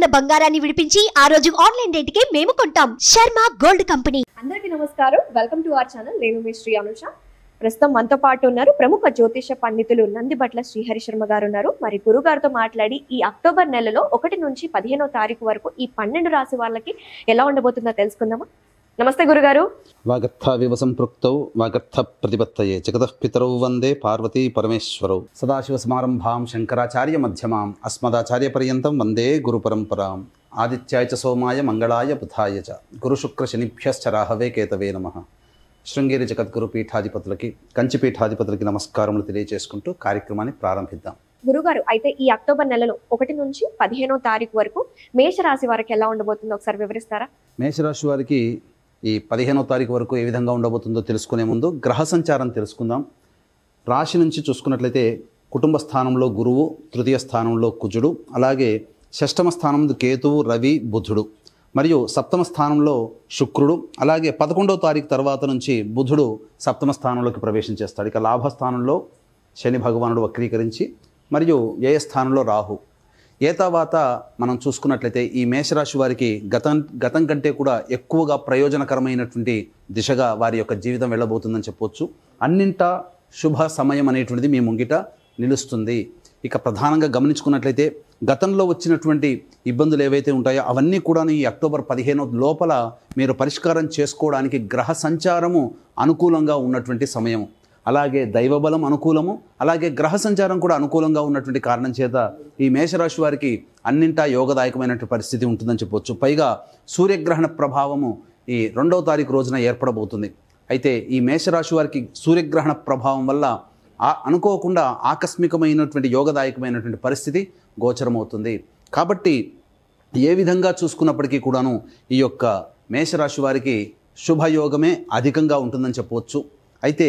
ఉన్న బంగారాన్ని విడిపించి ఆ రోజు ఆన్లైన్ కి మేము కొంటాం శర్మ గోల్డ్ కంపెనీ అందరికీ నమస్కారం వెల్కమ్ టు అవర్ ఛానల్ నేను మీ శ్రీ అనుష ప్రస్తుతం మనతో పాటు ఉన్నారు ప్రముఖ జ్యోతిష పండితులు నందిబట్ల శ్రీహరి శర్మ గారు ఉన్నారు మరి గురువు గారితో మాట్లాడి ఈ అక్టోబర్ నెలలో ఒకటి నుంచి పదిహేనో తారీఖు వరకు ఈ పన్నెండు రాశి వాళ్ళకి ఎలా ఉండబోతుందో తెలుసుకుందామా నమస్తే గురుగారు వాగర్థావివ సంపృక్తౌ వాగర్థ ప్రతిపత్తయే పితరౌ వందే పార్వతీ పరమేశ్వరౌ సమారంభాం శంకరాచార్య మధ్యమాం పర్యంతం వందే పరంపరాం ఆదిత్యాయ చ సోమాయ మంగళాయ బుధాయ చ గురు శుక్ర శనిభ్యశ్చ రాహవే కేతవే నమ శృంగేరి జగద్గురు పీఠాధిపతులకి కంచి పీఠాధిపతులకి నమస్కారములు తెలియజేసుకుంటూ కార్యక్రమాన్ని ప్రారంభిద్దాం గురుగారు అయితే ఈ అక్టోబర్ నెలలో ఒకటి నుంచి పదిహేనో తారీఖు వరకు మేషరాశి వారికి ఎలా ఉండబోతుందో ఒకసారి వివరిస్తారా మేషరాశి వారికి ఈ పదిహేనో తారీఖు వరకు ఏ విధంగా ఉండబోతుందో తెలుసుకునే ముందు గ్రహ సంచారం తెలుసుకుందాం రాశి నుంచి చూసుకున్నట్లయితే కుటుంబ స్థానంలో గురువు తృతీయ స్థానంలో కుజుడు అలాగే షష్టమ స్థానం కేతువు రవి బుధుడు మరియు సప్తమ స్థానంలో శుక్రుడు అలాగే పదకొండవ తారీఖు తర్వాత నుంచి బుధుడు సప్తమ స్థానంలోకి ప్రవేశం చేస్తాడు ఇక లాభస్థానంలో శని భగవానుడు వక్రీకరించి మరియు వ్యయస్థానంలో రాహు ఏ తర్వాత మనం చూసుకున్నట్లయితే ఈ మేషరాశి వారికి గతం గతం కంటే కూడా ఎక్కువగా ప్రయోజనకరమైనటువంటి దిశగా వారి యొక్క జీవితం వెళ్ళబోతుందని చెప్పొచ్చు అన్నింట శుభ సమయం అనేటువంటిది మీ ముంగిట నిలుస్తుంది ఇక ప్రధానంగా గమనించుకున్నట్లయితే గతంలో వచ్చినటువంటి ఇబ్బందులు ఏవైతే ఉంటాయో అవన్నీ కూడా ఈ అక్టోబర్ పదిహేను లోపల మీరు పరిష్కారం చేసుకోవడానికి గ్రహ సంచారము అనుకూలంగా ఉన్నటువంటి సమయం అలాగే దైవబలం అనుకూలము అలాగే గ్రహ సంచారం కూడా అనుకూలంగా ఉన్నటువంటి కారణం చేత ఈ మేషరాశి వారికి అన్నింటా యోగదాయకమైనటువంటి పరిస్థితి ఉంటుందని చెప్పొచ్చు పైగా సూర్యగ్రహణ ప్రభావము ఈ రెండవ తారీఖు రోజున ఏర్పడబోతుంది అయితే ఈ మేషరాశి వారికి సూర్యగ్రహణ ప్రభావం వల్ల అనుకోకుండా ఆకస్మికమైనటువంటి యోగదాయకమైనటువంటి పరిస్థితి గోచరమవుతుంది కాబట్టి ఏ విధంగా చూసుకున్నప్పటికీ కూడాను ఈ యొక్క మేషరాశి వారికి శుభయోగమే అధికంగా ఉంటుందని చెప్పవచ్చు అయితే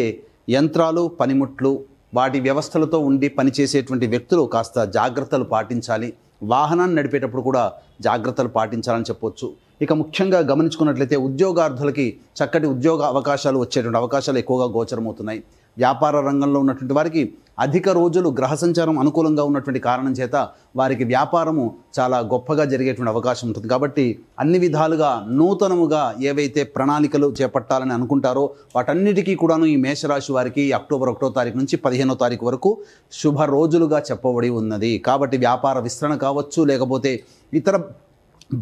యంత్రాలు పనిముట్లు వాటి వ్యవస్థలతో ఉండి పనిచేసేటువంటి వ్యక్తులు కాస్త జాగ్రత్తలు పాటించాలి వాహనాన్ని నడిపేటప్పుడు కూడా జాగ్రత్తలు పాటించాలని చెప్పొచ్చు ఇక ముఖ్యంగా గమనించుకున్నట్లయితే ఉద్యోగార్థులకి చక్కటి ఉద్యోగ అవకాశాలు వచ్చేటువంటి అవకాశాలు ఎక్కువగా గోచరమవుతున్నాయి వ్యాపార రంగంలో ఉన్నటువంటి వారికి అధిక రోజులు గ్రహ సంచారం అనుకూలంగా ఉన్నటువంటి కారణం చేత వారికి వ్యాపారము చాలా గొప్పగా జరిగేటువంటి అవకాశం ఉంటుంది కాబట్టి అన్ని విధాలుగా నూతనముగా ఏవైతే ప్రణాళికలు చేపట్టాలని అనుకుంటారో వాటన్నిటికీ కూడాను ఈ మేషరాశి వారికి అక్టోబర్ ఒకటో తారీఖు నుంచి పదిహేనో తారీఖు వరకు శుభ రోజులుగా చెప్పబడి ఉన్నది కాబట్టి వ్యాపార విస్తరణ కావచ్చు లేకపోతే ఇతర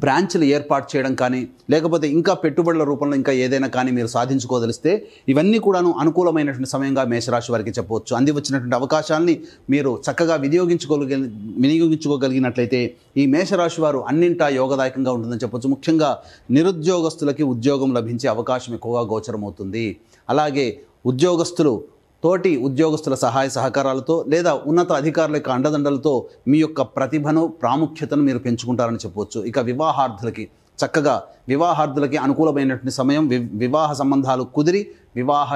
బ్రాంచ్లు ఏర్పాటు చేయడం కానీ లేకపోతే ఇంకా పెట్టుబడుల రూపంలో ఇంకా ఏదైనా కానీ మీరు సాధించుకోదలిస్తే ఇవన్నీ కూడాను అనుకూలమైనటువంటి సమయంగా మేషరాశి వారికి చెప్పవచ్చు అంది వచ్చినటువంటి అవకాశాలని మీరు చక్కగా వినియోగించుకోగలిగి వినియోగించుకోగలిగినట్లయితే ఈ మేషరాశి వారు అన్నింటా యోగదాయకంగా ఉంటుందని చెప్పవచ్చు ముఖ్యంగా నిరుద్యోగస్తులకి ఉద్యోగం లభించే అవకాశం ఎక్కువగా గోచరమవుతుంది అలాగే ఉద్యోగస్తులు తోటి ఉద్యోగస్తుల సహాయ సహకారాలతో లేదా ఉన్నత అధికారుల యొక్క అండదండలతో మీ యొక్క ప్రతిభను ప్రాముఖ్యతను మీరు పెంచుకుంటారని చెప్పవచ్చు ఇక వివాహార్థులకి చక్కగా వివాహార్థులకి అనుకూలమైనటువంటి సమయం వివాహ సంబంధాలు కుదిరి వివాహ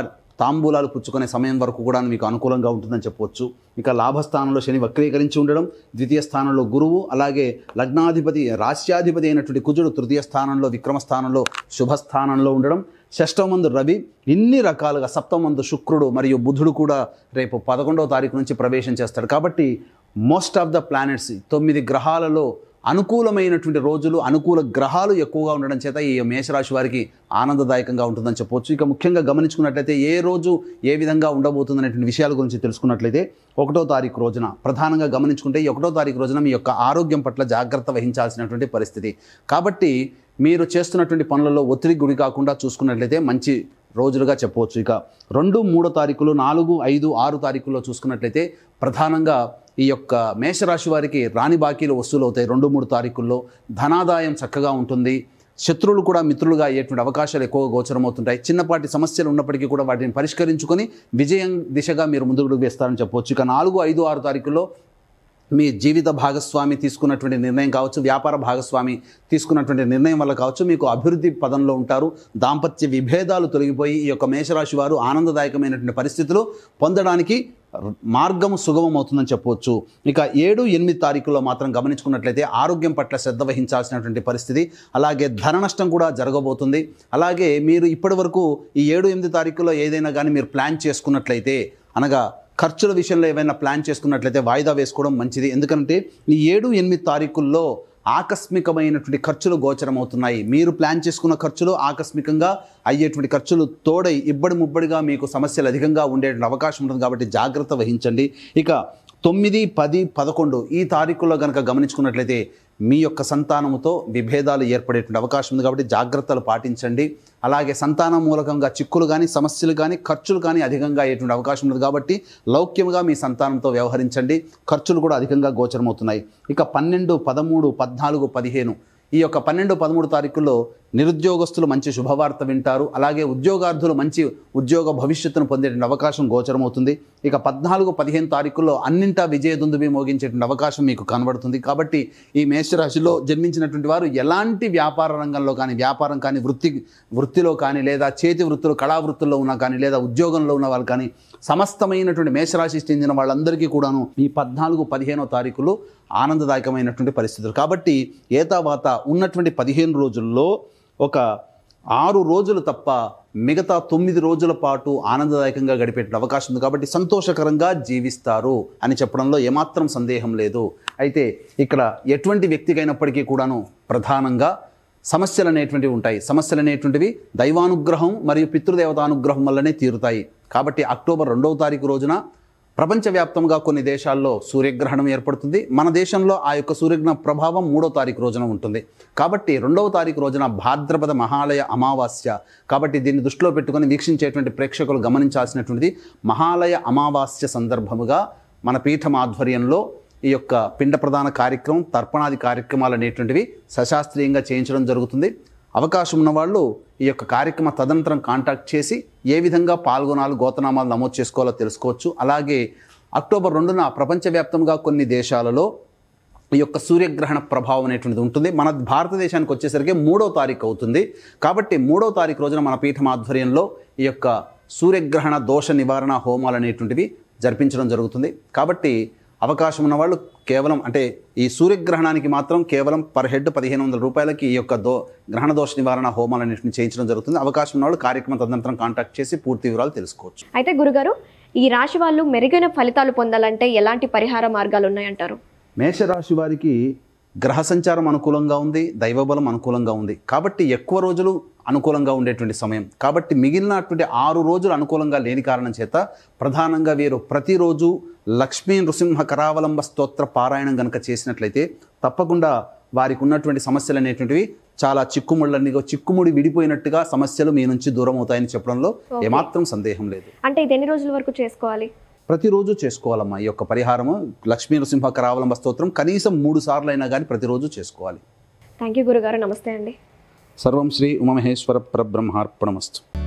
తాంబూలాలు పుచ్చుకునే సమయం వరకు కూడా మీకు అనుకూలంగా ఉంటుందని చెప్పవచ్చు ఇక లాభస్థానంలో శని వక్రీకరించి ఉండడం ద్వితీయ స్థానంలో గురువు అలాగే లగ్నాధిపతి రాశ్యాధిపతి అయినటువంటి కుజుడు తృతీయ స్థానంలో విక్రమ స్థానంలో శుభస్థానంలో ఉండడం షష్టమందు రవి ఇన్ని రకాలుగా సప్తమందు శుక్రుడు మరియు బుధుడు కూడా రేపు పదకొండవ తారీఖు నుంచి ప్రవేశం చేస్తాడు కాబట్టి మోస్ట్ ఆఫ్ ద ప్లానెట్స్ తొమ్మిది గ్రహాలలో అనుకూలమైనటువంటి రోజులు అనుకూల గ్రహాలు ఎక్కువగా ఉండడం చేత ఈ మేషరాశి వారికి ఆనందదాయకంగా ఉంటుందని చెప్పవచ్చు ఇక ముఖ్యంగా గమనించుకున్నట్లయితే ఏ రోజు ఏ విధంగా ఉండబోతుందనేటువంటి విషయాల గురించి తెలుసుకున్నట్లయితే ఒకటో తారీఖు రోజున ప్రధానంగా గమనించుకుంటే ఒకటో తారీఖు రోజున మీ యొక్క ఆరోగ్యం పట్ల జాగ్రత్త వహించాల్సినటువంటి పరిస్థితి కాబట్టి మీరు చేస్తున్నటువంటి పనులలో ఒత్తిడి గురి కాకుండా చూసుకున్నట్లయితే మంచి రోజులుగా చెప్పవచ్చు ఇక రెండు మూడో తారీఖులు నాలుగు ఐదు ఆరు తారీఖుల్లో చూసుకున్నట్లయితే ప్రధానంగా ఈ యొక్క మేషరాశి వారికి రాణి బాకీలు వసూలు అవుతాయి రెండు మూడు తారీఖుల్లో ధనాదాయం చక్కగా ఉంటుంది శత్రువులు కూడా మిత్రులుగా అయ్యేటువంటి అవకాశాలు ఎక్కువగా గోచరమవుతుంటాయి చిన్నపాటి సమస్యలు ఉన్నప్పటికీ కూడా వాటిని పరిష్కరించుకొని విజయం దిశగా మీరు ముందుకు వేస్తారని చెప్పవచ్చు ఇక నాలుగు ఐదు ఆరు తారీఖుల్లో మీ జీవిత భాగస్వామి తీసుకున్నటువంటి నిర్ణయం కావచ్చు వ్యాపార భాగస్వామి తీసుకున్నటువంటి నిర్ణయం వల్ల కావచ్చు మీకు అభివృద్ధి పదంలో ఉంటారు దాంపత్య విభేదాలు తొలగిపోయి ఈ యొక్క మేషరాశి వారు ఆనందదాయకమైనటువంటి పరిస్థితులు పొందడానికి మార్గము అవుతుందని చెప్పవచ్చు ఇక ఏడు ఎనిమిది తారీఖులో మాత్రం గమనించుకున్నట్లయితే ఆరోగ్యం పట్ల శ్రద్ధ వహించాల్సినటువంటి పరిస్థితి అలాగే ధన నష్టం కూడా జరగబోతుంది అలాగే మీరు ఇప్పటి వరకు ఈ ఏడు ఎనిమిది తారీఖులో ఏదైనా కానీ మీరు ప్లాన్ చేసుకున్నట్లయితే అనగా ఖర్చుల విషయంలో ఏమైనా ప్లాన్ చేసుకున్నట్లయితే వాయిదా వేసుకోవడం మంచిది ఎందుకంటే ఈ ఏడు ఎనిమిది తారీఖుల్లో ఆకస్మికమైనటువంటి ఖర్చులు గోచరం అవుతున్నాయి మీరు ప్లాన్ చేసుకున్న ఖర్చులు ఆకస్మికంగా అయ్యేటువంటి ఖర్చులు తోడై ఇబ్బడి ముబ్బడిగా మీకు సమస్యలు అధికంగా ఉండేటువంటి అవకాశం ఉంటుంది కాబట్టి జాగ్రత్త వహించండి ఇక తొమ్మిది పది పదకొండు ఈ తారీఖుల్లో కనుక గమనించుకున్నట్లయితే మీ యొక్క సంతానంతో విభేదాలు ఏర్పడేటువంటి అవకాశం ఉంది కాబట్టి జాగ్రత్తలు పాటించండి అలాగే సంతానం మూలకంగా చిక్కులు కానీ సమస్యలు కానీ ఖర్చులు కానీ అధికంగా అయ్యేటువంటి అవకాశం ఉంది కాబట్టి లౌక్యంగా మీ సంతానంతో వ్యవహరించండి ఖర్చులు కూడా అధికంగా గోచరమవుతున్నాయి ఇక పన్నెండు పదమూడు పద్నాలుగు పదిహేను ఈ యొక్క పన్నెండు పదమూడు తారీఖుల్లో నిరుద్యోగస్తులు మంచి శుభవార్త వింటారు అలాగే ఉద్యోగార్థులు మంచి ఉద్యోగ భవిష్యత్తును పొందేటువంటి అవకాశం గోచరమవుతుంది ఇక పద్నాలుగు పదిహేను తారీఖుల్లో అన్నింటా విజయదుందుబి మోగించేటువంటి అవకాశం మీకు కనబడుతుంది కాబట్టి ఈ మేషరాశిలో జన్మించినటువంటి వారు ఎలాంటి వ్యాపార రంగంలో కానీ వ్యాపారం కానీ వృత్తి వృత్తిలో కానీ లేదా చేతి వృత్తులు కళావృత్తుల్లో ఉన్నా కానీ లేదా ఉద్యోగంలో ఉన్న వాళ్ళు కానీ సమస్తమైనటువంటి మేషరాశి చెందిన వాళ్ళందరికీ కూడాను ఈ పద్నాలుగు పదిహేనో తారీఖులు ఆనందదాయకమైనటువంటి పరిస్థితులు కాబట్టి ఏతావాత ఉన్నటువంటి పదిహేను రోజుల్లో ఒక ఆరు రోజులు తప్ప మిగతా తొమ్మిది రోజుల పాటు ఆనందదాయకంగా గడిపేట అవకాశం ఉంది కాబట్టి సంతోషకరంగా జీవిస్తారు అని చెప్పడంలో ఏమాత్రం సందేహం లేదు అయితే ఇక్కడ ఎటువంటి వ్యక్తికైనప్పటికీ కూడాను ప్రధానంగా సమస్యలు అనేటువంటివి ఉంటాయి సమస్యలు అనేటువంటివి దైవానుగ్రహం మరియు పితృదేవతానుగ్రహం వల్లనే తీరుతాయి కాబట్టి అక్టోబర్ రెండవ తారీఖు రోజున ప్రపంచవ్యాప్తంగా కొన్ని దేశాల్లో సూర్యగ్రహణం ఏర్పడుతుంది మన దేశంలో ఆ యొక్క సూర్యగ్రహణ ప్రభావం మూడో తారీఖు రోజున ఉంటుంది కాబట్టి రెండవ తారీఖు రోజున భాద్రపద మహాలయ అమావాస్య కాబట్టి దీన్ని దృష్టిలో పెట్టుకొని వీక్షించేటువంటి ప్రేక్షకులు గమనించాల్సినటువంటిది మహాలయ అమావాస్య సందర్భముగా మన పీఠం ఆధ్వర్యంలో ఈ యొక్క పిండ ప్రధాన కార్యక్రమం తర్పణాది కార్యక్రమాలు అనేటువంటివి సశాస్త్రీయంగా చేయించడం జరుగుతుంది అవకాశం ఉన్నవాళ్ళు ఈ యొక్క కార్యక్రమ తదనంతరం కాంటాక్ట్ చేసి ఏ విధంగా పాల్గొనాలి గోతనామాలు నమోదు చేసుకోవాలో తెలుసుకోవచ్చు అలాగే అక్టోబర్ రెండున ప్రపంచవ్యాప్తంగా కొన్ని దేశాలలో ఈ యొక్క సూర్యగ్రహణ ప్రభావం అనేటువంటిది ఉంటుంది మన భారతదేశానికి వచ్చేసరికి మూడో తారీఖు అవుతుంది కాబట్టి మూడో తారీఖు రోజున మన పీఠం ఆధ్వర్యంలో ఈ యొక్క సూర్యగ్రహణ దోష నివారణ హోమాలు అనేటువంటివి జరిపించడం జరుగుతుంది కాబట్టి అవకాశం ఉన్నవాళ్ళు కేవలం అంటే ఈ సూర్యగ్రహణానికి మాత్రం కేవలం పర్ హెడ్ పదిహేను వందల రూపాయలకి ఈ యొక్క దో గ్రహణ దోష నివారణ హోమాలన్నింటిని చేయించడం జరుగుతుంది అవకాశం ఉన్నవాళ్ళు కార్యక్రమం తదనంతరం కాంటాక్ట్ చేసి పూర్తి వివరాలు తెలుసుకోవచ్చు అయితే గురుగారు ఈ రాశి వాళ్ళు మెరుగైన ఫలితాలు పొందాలంటే ఎలాంటి పరిహార మార్గాలు ఉన్నాయంటారు మేషరాశి వారికి గ్రహ సంచారం అనుకూలంగా ఉంది దైవబలం అనుకూలంగా ఉంది కాబట్టి ఎక్కువ రోజులు అనుకూలంగా ఉండేటువంటి సమయం కాబట్టి మిగిలినటువంటి ఆరు రోజులు అనుకూలంగా లేని కారణం చేత ప్రధానంగా వీరు ప్రతిరోజు లక్ష్మీ నృసింహ కరావలంబ స్తోత్ర పారాయణం కనుక చేసినట్లయితే తప్పకుండా వారికి ఉన్నటువంటి సమస్యలు అనేటువంటివి చాలా చిక్కుముళ్ళని చిక్కుముడి విడిపోయినట్టుగా సమస్యలు మీ నుంచి దూరం అవుతాయని చెప్పడంలో ఏమాత్రం సందేహం లేదు అంటే ఇది ఎన్ని రోజుల వరకు చేసుకోవాలి ప్రతిరోజు చేసుకోవాలమ్మా ఈ యొక్క పరిహారము లక్ష్మీనరసింహ కరావలంబ స్తోత్రం కనీసం మూడు సార్లు అయినా కానీ ప్రతిరోజు చేసుకోవాలి థ్యాంక్ యూ గురుగారు నమస్తే అండి సర్వం శ్రీ ఉమమహేశ్వర పరబ్రహ్మార్పణమస్తు